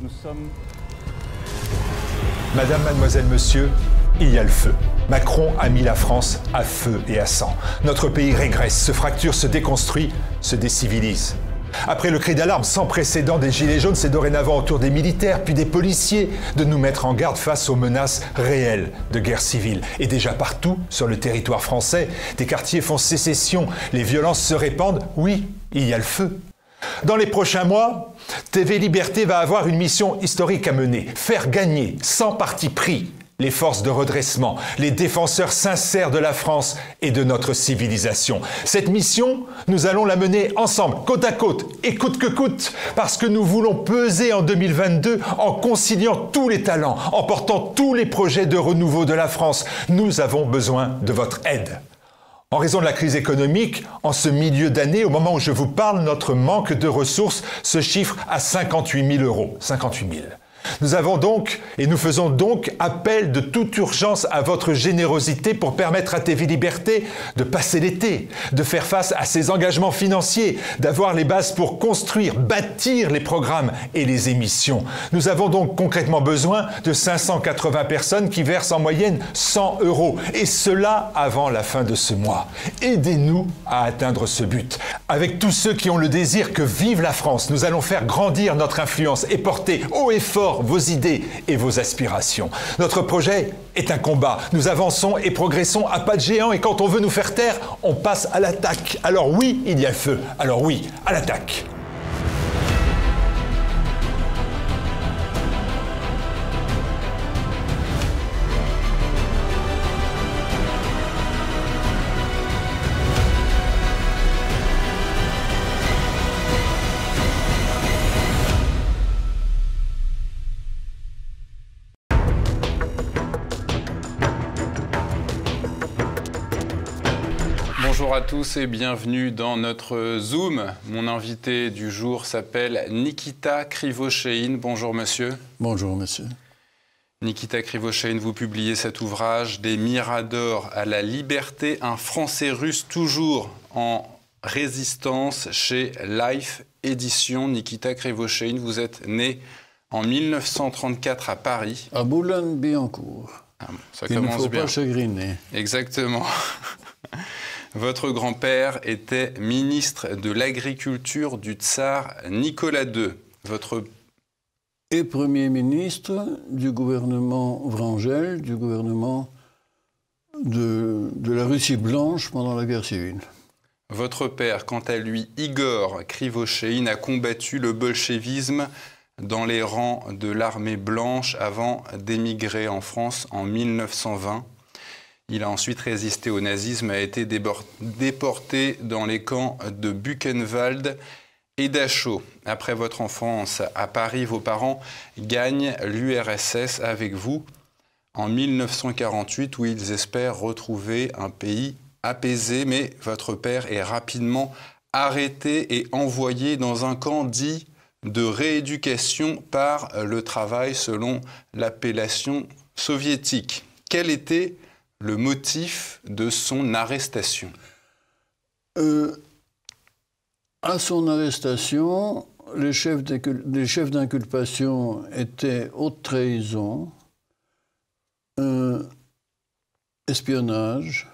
Nous sommes... Madame, mademoiselle, monsieur, il y a le feu. Macron a mis la France à feu et à sang. Notre pays régresse, se fracture, se déconstruit, se décivilise. Après le cri d'alarme sans précédent des Gilets jaunes, c'est dorénavant autour des militaires, puis des policiers, de nous mettre en garde face aux menaces réelles de guerre civile. Et déjà partout, sur le territoire français, des quartiers font sécession, les violences se répandent, oui, il y a le feu. Dans les prochains mois, TV Liberté va avoir une mission historique à mener, faire gagner, sans parti pris, les forces de redressement, les défenseurs sincères de la France et de notre civilisation. Cette mission, nous allons la mener ensemble, côte à côte et coûte que coûte, parce que nous voulons peser en 2022 en conciliant tous les talents, en portant tous les projets de renouveau de la France. Nous avons besoin de votre aide. En raison de la crise économique, en ce milieu d'année, au moment où je vous parle, notre manque de ressources se chiffre à 58 000 euros. 58 000. Nous avons donc et nous faisons donc appel de toute urgence à votre générosité pour permettre à TV Liberté de passer l'été, de faire face à ses engagements financiers, d'avoir les bases pour construire, bâtir les programmes et les émissions. Nous avons donc concrètement besoin de 580 personnes qui versent en moyenne 100 euros et cela avant la fin de ce mois. Aidez-nous à atteindre ce but. Avec tous ceux qui ont le désir que vive la France, nous allons faire grandir notre influence et porter haut et fort vos idées et vos aspirations. Notre projet est un combat. Nous avançons et progressons à pas de géant et quand on veut nous faire taire, on passe à l'attaque. Alors oui, il y a feu. Alors oui, à l'attaque. Bonjour à tous et bienvenue dans notre Zoom. Mon invité du jour s'appelle Nikita Krivoshein. Bonjour monsieur. Bonjour monsieur. Nikita Krivoshein, vous publiez cet ouvrage Des Miradors à la liberté, un Français russe toujours en résistance chez Life Édition. Nikita Krivoshein, vous êtes né en 1934 à Paris. À Boulogne-Billancourt. Ah ça Il ne faut bien. pas chagriner. Exactement. Votre grand-père était ministre de l'agriculture du tsar Nicolas II. Votre et Premier ministre du gouvernement Vrangel, du gouvernement de, la Russie blanche pendant la guerre civile. Votre père, quant à lui, Igor Krivosheïn, a combattu le bolchevisme dans les rangs de l'armée blanche avant d'émigrer en France en 1920. Il a ensuite résisté au nazisme, a été déporté dans les camps de Buchenwald et Dachau. Après votre enfance à Paris, vos parents gagnent l'URSS avec vous en 1948 où ils espèrent retrouver un pays apaisé, mais votre père est rapidement arrêté et envoyé dans un camp dit de rééducation par le travail selon l'appellation soviétique. Quel était le motif de son arrestation euh, À son arrestation, les chefs d'inculpation étaient haute trahison, euh, espionnage,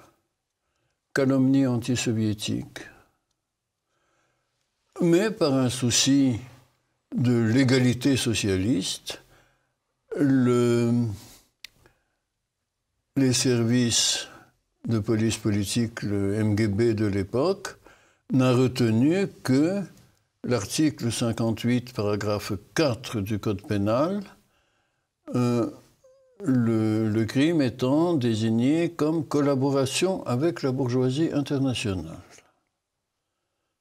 calomnie antisoviétique, mais par un souci de l'égalité socialiste, le, les services de police politique, le MGB de l'époque, n'a retenu que l'article 58, paragraphe 4 du Code pénal, euh, le, crime étant désigné comme collaboration avec la bourgeoisie internationale,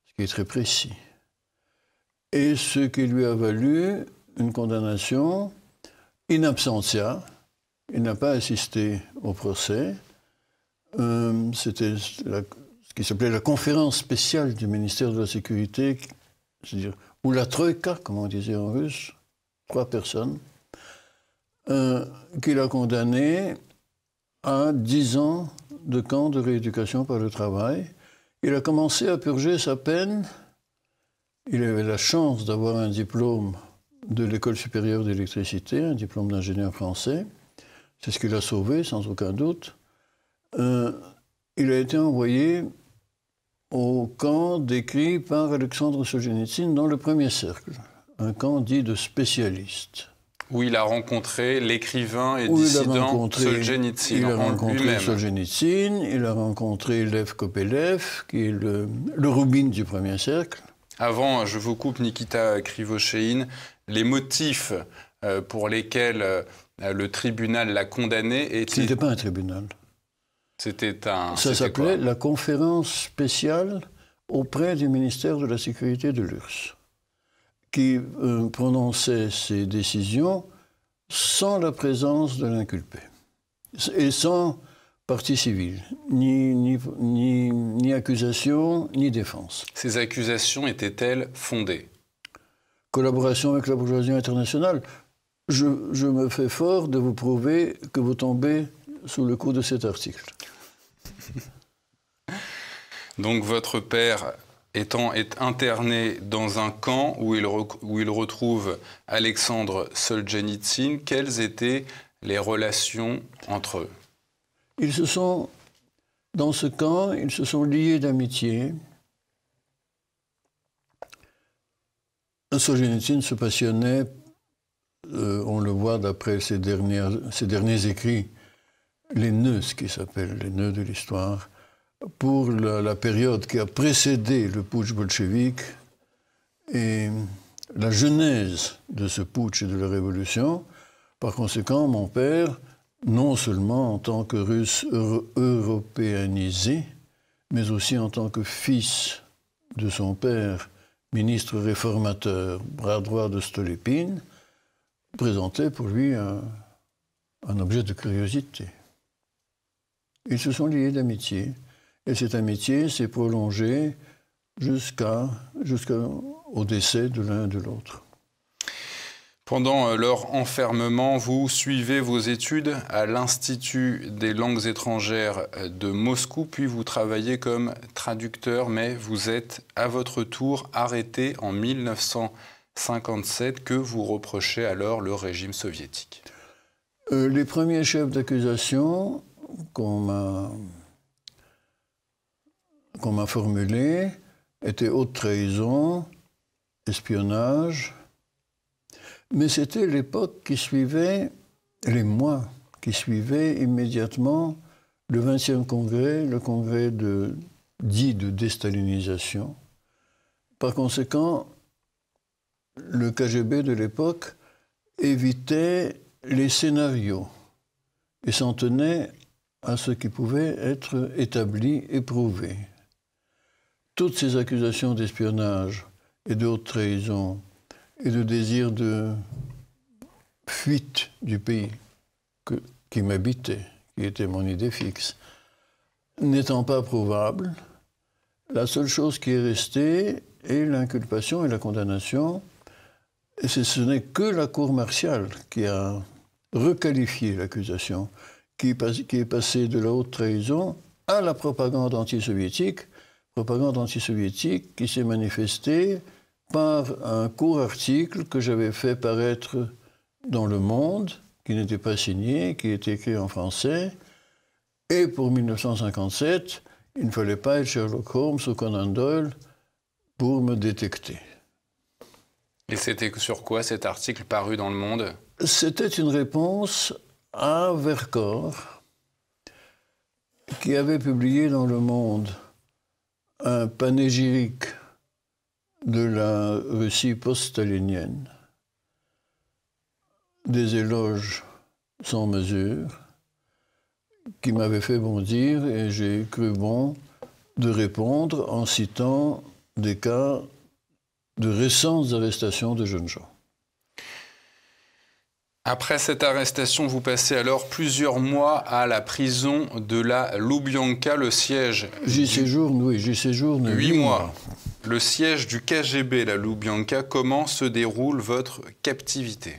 ce qui est très précis. Et ce qui lui a valu une condamnation in absentia, il n'a pas assisté au procès. Euh, c'était ce qui s'appelait la conférence spéciale du ministère de la Sécurité, ou la Troïka, comme on disait en russe, trois personnes, euh, qu'il a condamné à dix ans de camp de rééducation par le travail. Il a commencé à purger sa peine. Il avait la chance d'avoir un diplôme de l'École supérieure d'électricité, un diplôme d'ingénieur français c'est ce qu'il a sauvé, sans aucun doute, euh, il a été envoyé au camp décrit par Alexandre Solzhenitsyn dans le premier cercle, un camp dit de spécialistes. Où il a rencontré l'écrivain et dissident il Solzhenitsyn. Il a rencontré Solzhenitsyn, il a rencontré Lev Kopelev, qui est le, rubine Rubin du premier cercle. Avant, je vous coupe Nikita Krivosheïn, les motifs euh, pour lesquels euh, euh, le tribunal l'a condamné et... n'était pas un tribunal. C'était un... Ça s'appelait la conférence spéciale auprès du ministère de la Sécurité de l'URSS, qui euh, prononçait ses décisions sans la présence de l'inculpé et sans partie civile, ni, ni accusation, ni défense. Ces accusations étaient-elles fondées Collaboration avec la bourgeoisie internationale je, me fais fort de vous prouver que vous tombez sous le coup de cet article. Donc votre père étant, est interné dans un camp où il, où il retrouve Alexandre Solzhenitsyn, quelles étaient les relations entre eux Ils se sont, dans ce camp, ils se sont liés d'amitié. Solzhenitsyn se passionnait euh, on le voit d'après ses, derniers écrits, les nœuds, ce qui s'appelle les nœuds de l'histoire, pour la, période qui a précédé le putsch bolchevique et la genèse de ce putsch et de la révolution. Par conséquent, mon père, non seulement en tant que russe européanisé, mais aussi en tant que fils de son père, ministre réformateur, bras droit de Stolypine, présentait pour lui un, objet de curiosité. Ils se sont liés d'amitié. Et cette amitié s'est prolongée jusqu'à jusqu'au décès de l'un de l'autre. Pendant euh, leur enfermement, vous suivez vos études à l'Institut des langues étrangères euh, de Moscou, puis vous travaillez comme traducteur, mais vous êtes à votre tour arrêté en 1900. 57 que vous reprochez alors le régime soviétique euh, Les premiers chefs d'accusation qu'on m'a, qu'on formulés étaient haute trahison, espionnage, mais c'était l'époque qui suivait, les mois qui suivaient immédiatement le 20e congrès, le congrès dit de déstalinisation. Par conséquent, le KGB de l'époque évitait les scénarios et s'en tenait à ce qui pouvait être établi et prouvé. Toutes ces accusations d'espionnage et d'autres trahisons et de désir de fuite du pays qui m'habitait, qui était mon idée fixe, n'étant pas prouvables, la seule chose qui est restée est l'inculpation et la condamnation et ce n'est que la Cour martiale qui a requalifié l'accusation, qui, est passée de la haute trahison à la propagande antisoviétique, propagande antisoviétique qui s'est manifestée par un court article que j'avais fait paraître dans Le Monde, qui n'était pas signé, qui était écrit en français. Et pour 1957, il ne fallait pas être Sherlock Holmes ou Conan Doyle pour me détecter. Et c'était sur quoi cet article paru dans Le Monde C'était une réponse à Vercors, qui avait publié dans Le Monde un panégyrique de la Russie post-stalinienne, des éloges sans mesure, qui m'avait fait bondir et j'ai cru bon de répondre en citant des cas de récentes arrestations de jeunes gens. Après cette arrestation, vous passez alors plusieurs mois à la prison de la Lubyanka, le siège. J'y séjourne, oui, j'y séjourne. Huit mois. Le siège du KGB, la Lubyanka. Comment se déroule votre captivité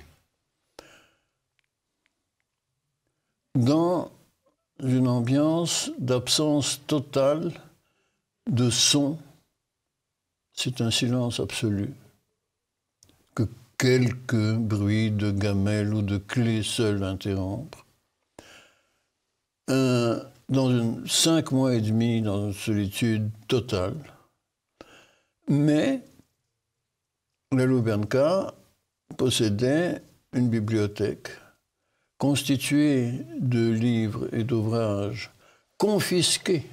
Dans une ambiance d'absence totale de son, c'est un silence absolu que quelques bruits de gamelles ou de clés seuls interrompent. dans cinq mois et demi dans une solitude totale. Mais la Lubenka possédait une bibliothèque constituée de livres et d'ouvrages confisqués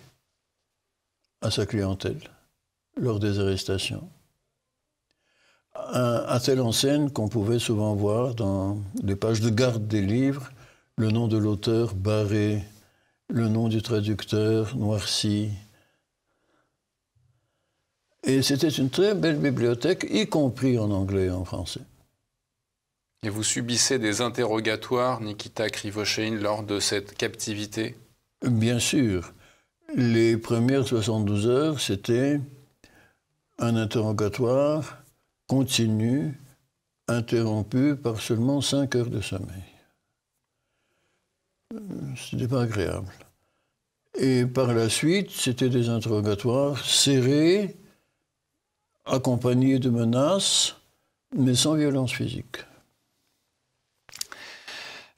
à sa clientèle lors des arrestations. À, telle enseigne qu'on pouvait souvent voir dans les pages de garde des livres le nom de l'auteur barré, le nom du traducteur noirci. Et c'était une très belle bibliothèque, y compris en anglais et en français. Et vous subissez des interrogatoires, Nikita Krivoshein, lors de cette captivité Bien sûr. Les premières 72 heures, c'était un interrogatoire continu, interrompu par seulement 5 heures de sommeil. Euh, Ce n'était pas agréable. Et par la suite, c'était des interrogatoires serrés, accompagnés de menaces, mais sans violence physique.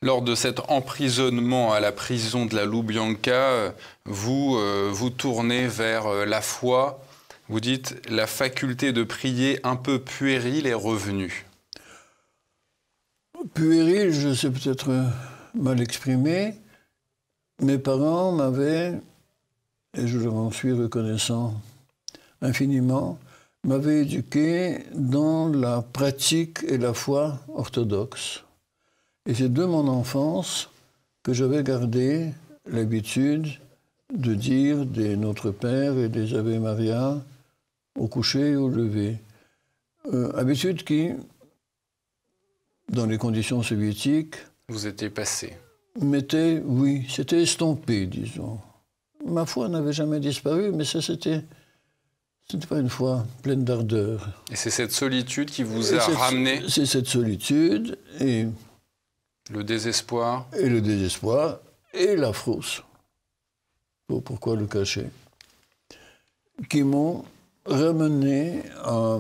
Lors de cet emprisonnement à la prison de la Loubianka, vous euh, vous tournez vers euh, la foi vous dites la faculté de prier un peu puérile est revenue. Puérile, je sais peut-être mal exprimé. Mes parents m'avaient, et je leur en suis reconnaissant infiniment, m'avaient éduqué dans la pratique et la foi orthodoxe. Et c'est de mon enfance que j'avais gardé l'habitude de dire des Notre Père et des Ave Maria au coucher et au lever. Euh, habitude qui, dans les conditions soviétiques... Vous était passé. M'était, oui, c'était estompé, disons. Ma foi n'avait jamais disparu, mais ça, c'était... C'était pas une foi pleine d'ardeur. Et c'est cette solitude qui vous a ramené C'est cette solitude et... Le désespoir Et le désespoir et la frousse. Pourquoi le cacher Qui m'ont Ramener à,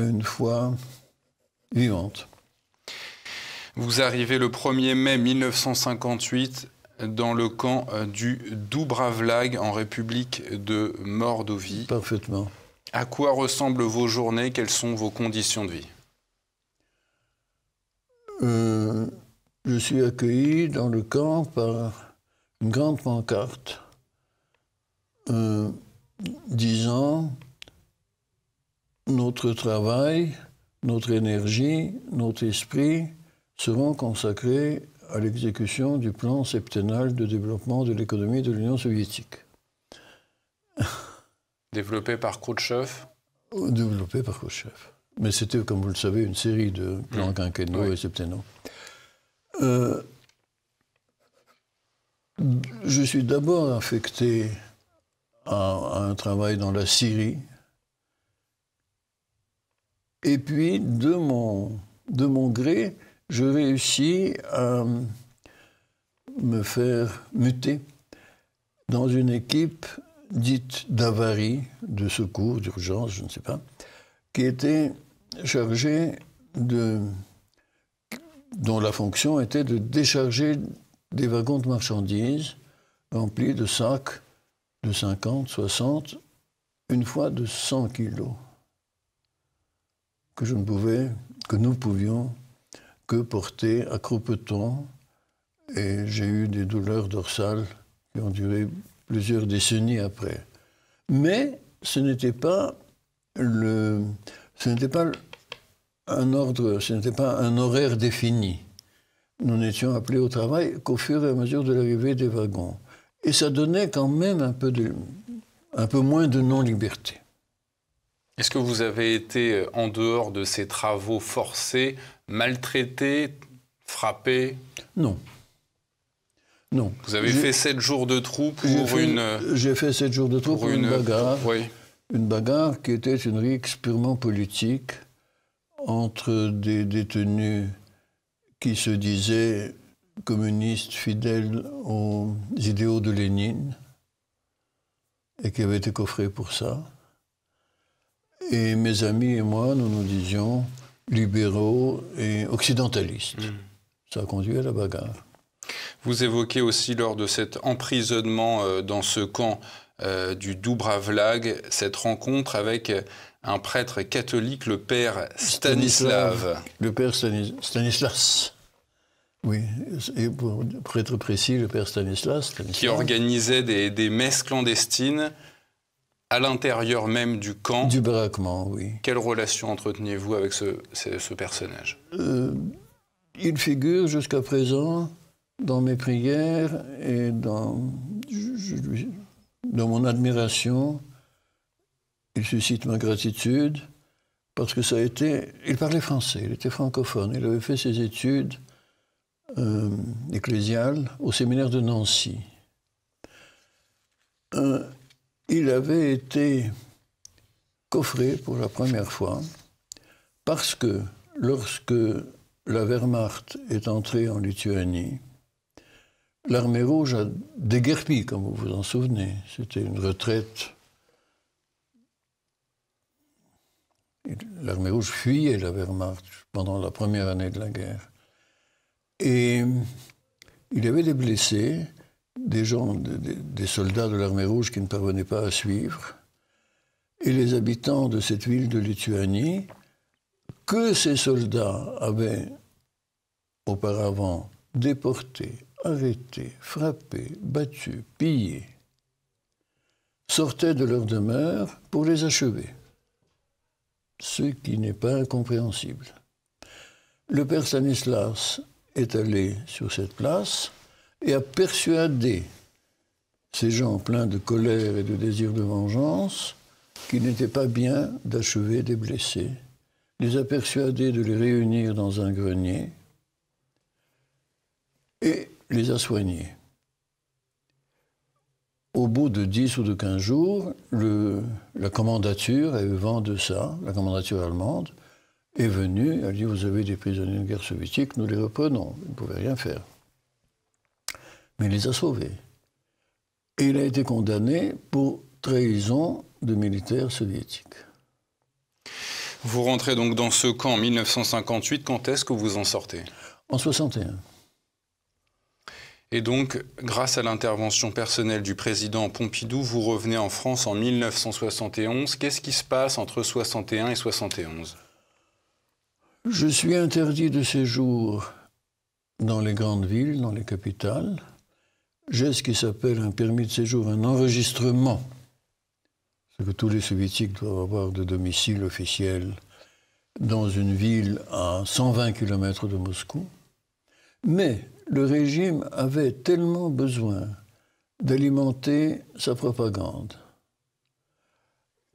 une foi vivante. Vous arrivez le 1er mai 1958 dans le camp euh, du Doubravlag en République de Mordovie. Parfaitement. À quoi ressemblent vos journées Quelles sont vos conditions de vie euh, Je suis accueilli dans le camp par une grande pancarte. Euh, disant notre travail, notre énergie, notre esprit seront consacrés à l'exécution du plan septennal de développement de l'économie de l'Union soviétique. Développé par Khrouchtchev Développé par Khrouchtchev. Mais c'était, comme vous le savez, une série de plans mmh. quinquennaux et septennaux. Euh, je suis d'abord affecté à, un travail dans la Syrie. Et puis, de mon, de mon gré, je réussis à me faire muter dans une équipe dite d'avarie, de secours, d'urgence, je ne sais pas, qui était chargée de. dont la fonction était de décharger des wagons de marchandises remplis de sacs de 50, 60, une fois de 100 kilos que je ne pouvais, que nous pouvions que porter à croupetons. Et j'ai eu des douleurs dorsales qui ont duré plusieurs décennies après. Mais ce n'était pas le, ce n'était pas un ordre, ce n'était pas un horaire défini. Nous n'étions appelés au travail qu'au fur et à mesure de l'arrivée des wagons. Et ça donnait quand même un peu, de, un peu moins de non-liberté. Est-ce que vous avez été, euh, en dehors de ces travaux forcés, maltraités, frappé Non. Non. Vous avez fait sept jours de trou pour une. J'ai fait sept jours de trou pour, une, bagarre. Euh, une bagarre qui était une rixe purement politique entre des détenus qui se disaient communiste fidèle aux idéaux de Lénine et qui avait été coffré pour ça. Et mes amis et moi, nous nous disions libéraux et occidentalistes. Hmm. Ça a conduit à la bagarre. Vous évoquez aussi lors de cet emprisonnement euh, dans ce camp euh, du Doubravlag, cette rencontre avec un prêtre catholique, le père Stanislav. le père Stanislas. Oui, et pour, être précis, le père Stanislas. qui organisait des, messes clandestines à l'intérieur même du camp. Du baraquement, oui. Quelle relation entreteniez-vous avec ce, personnage euh, Il figure jusqu'à présent dans mes prières et dans, dans mon admiration. Il suscite ma gratitude parce que ça a été. Il parlait français, il était francophone, il avait fait ses études euh, ecclésial au séminaire de Nancy. Euh, il avait été coffré pour la première fois parce que lorsque la Wehrmacht est entrée en Lituanie, l'armée rouge a déguerpi, comme vous vous en souvenez. C'était une retraite. L'armée rouge fuyait la Wehrmacht pendant la première année de la guerre. Et euh, il y avait des blessés, des gens, des, soldats de l'armée rouge qui ne parvenaient pas à suivre. Et les habitants de cette ville de Lituanie, que ces soldats avaient auparavant déportés, arrêtés, frappés, battus, pillés, sortaient de leur demeure pour les achever, ce qui n'est pas incompréhensible. Le père Stanislas est allé sur cette place et a persuadé ces gens pleins de colère et de désir de vengeance qu'il n'était pas bien d'achever des blessés, les a persuadés de les réunir dans un grenier et les a soignés. Au bout de 10 ou de 15 jours, la commandature a eu vent de ça, la commandature allemande, est venu, a dit Vous avez des prisonniers de guerre soviétiques, nous les reprenons. Ils ne pouvaient rien faire. Mais il les a sauvés. Et il a été condamné pour trahison de militaires soviétiques. Vous rentrez donc dans ce camp en 1958. Quand est-ce que vous en sortez En 61. Et donc, grâce à l'intervention personnelle du président Pompidou, vous revenez en France en 1971. Qu'est-ce qui se passe entre 61 et 71 je suis interdit de séjour dans les grandes villes, dans les capitales. J'ai ce qui s'appelle un permis de séjour, un enregistrement, ce que tous les soviétiques doivent avoir de domicile officiel dans une ville à 120 km de Moscou. Mais le régime avait tellement besoin d'alimenter sa propagande,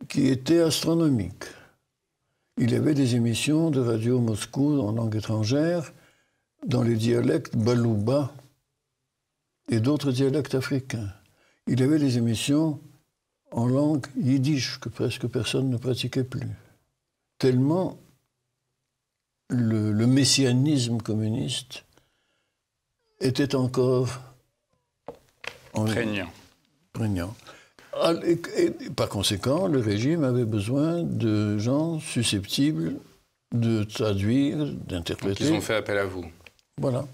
qui était astronomique il y avait des émissions de Radio Moscou en langue étrangère dans les dialectes balouba et d'autres dialectes africains. Il y avait des émissions en langue yiddish que presque personne ne pratiquait plus. Tellement le, messianisme communiste était encore en... prégnant. prégnant. Ah, par conséquent, le régime avait besoin de gens susceptibles de traduire, d'interpréter. Ils ont fait appel à vous. Voilà.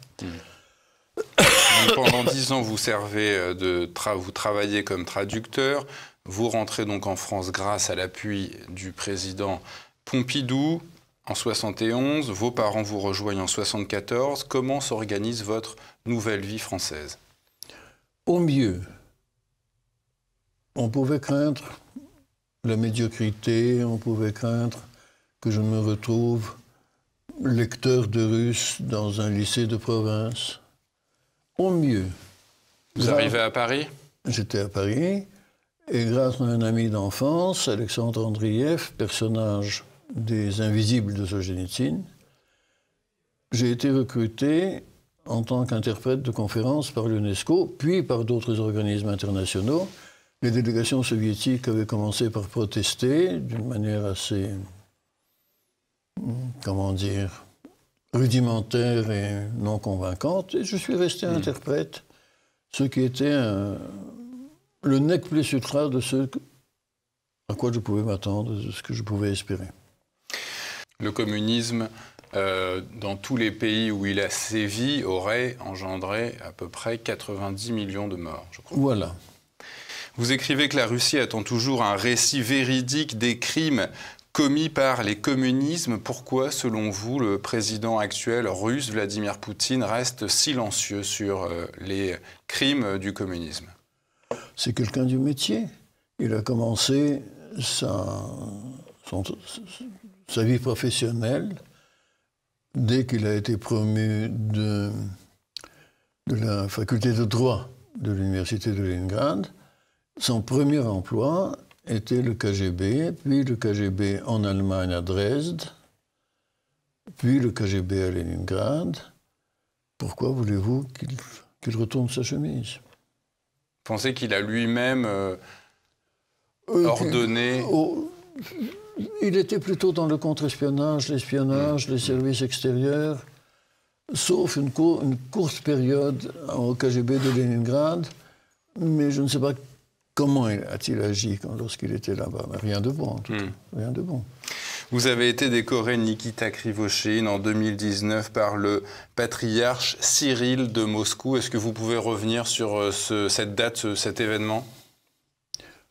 pendant dix ans, vous servez euh, vous travaillez comme traducteur. Vous rentrez donc en France grâce à l'appui du président Pompidou en 71. Vos parents vous rejoignent en 74. Comment s'organise votre nouvelle vie française Au mieux on pouvait craindre la médiocrité, on pouvait craindre que je me retrouve lecteur de russe dans un lycée de province. Au mieux. Vous arrivez à Paris J'étais à Paris, et grâce à un ami d'enfance, Alexandre Andriev, personnage des Invisibles de Sojenitsyn, j'ai été recruté en tant qu'interprète de conférence par l'UNESCO, puis par d'autres organismes internationaux les délégations soviétiques avaient commencé par protester d'une manière assez, hmm, comment dire, rudimentaire et non convaincante. Et je suis resté hmm. interprète, ce qui était le nec plus ultra de ce à quoi je pouvais m'attendre, de ce que je pouvais espérer. Le communisme, euh, dans tous les pays où il a sévi, aurait engendré à peu près 90 millions de morts, je crois. Voilà. Vous écrivez que la Russie attend toujours un récit véridique des crimes commis par les communismes. Pourquoi, selon vous, le président actuel russe, Vladimir Poutine, reste silencieux sur euh, les crimes du communisme C'est quelqu'un du métier. Il a commencé sa, vie professionnelle dès qu'il a été promu de la faculté de droit de l'université de Leningrad. Son premier emploi était le KGB, puis le KGB en Allemagne à Dresde, puis le KGB à Leningrad. Pourquoi voulez-vous qu'il retourne sa chemise Pensez qu'il a lui-même euh, euh, ordonné. il était plutôt dans le contre-espionnage, l'espionnage, mmh. les services extérieurs, sauf une, une courte période au KGB de Leningrad. Mais je ne sais pas Comment a-t-il agi lorsqu'il était là-bas ben, Rien de bon, en tout hmm. cas. Rien de bon. Vous avez été décoré Nikita Krivochine en 2019 par le patriarche Cyril de Moscou. Est-ce que vous pouvez revenir sur euh, cette date, cet événement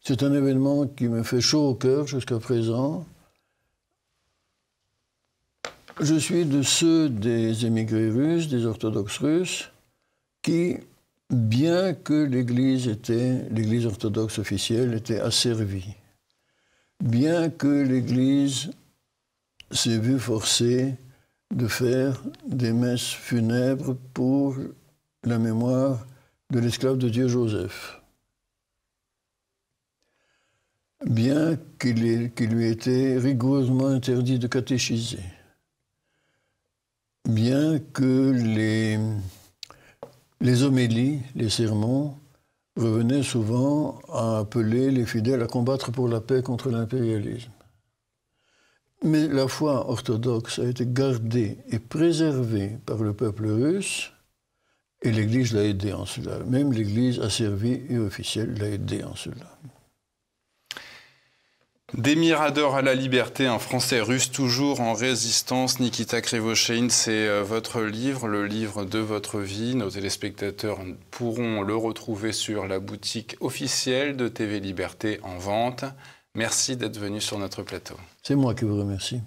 C'est un événement qui me fait chaud au cœur jusqu'à présent. Je suis de ceux des émigrés russes, des orthodoxes russes, qui bien que l'Église était, l'Église orthodoxe officielle était asservie, bien que l'Église s'est vue forcée de faire des messes funèbres pour la mémoire de l'esclave de Dieu Joseph. Bien qu'il lui était rigoureusement interdit de catéchiser, bien que les, les homélies, les sermons, revenaient souvent à appeler les fidèles à combattre pour la paix contre l'impérialisme. Mais la foi orthodoxe a été gardée et préservée par le peuple russe, et l'Église l'a aidé en cela. Même l'Église a servi et officielle l'a aidé en cela. Des miradors à la liberté, un Français russe toujours en résistance. Nikita Krivoshein, c'est euh, votre livre, le livre de votre vie. Nos téléspectateurs pourront le retrouver sur la boutique officielle de TV Liberté en vente. Merci d'être venu sur notre plateau. C'est moi qui vous remercie.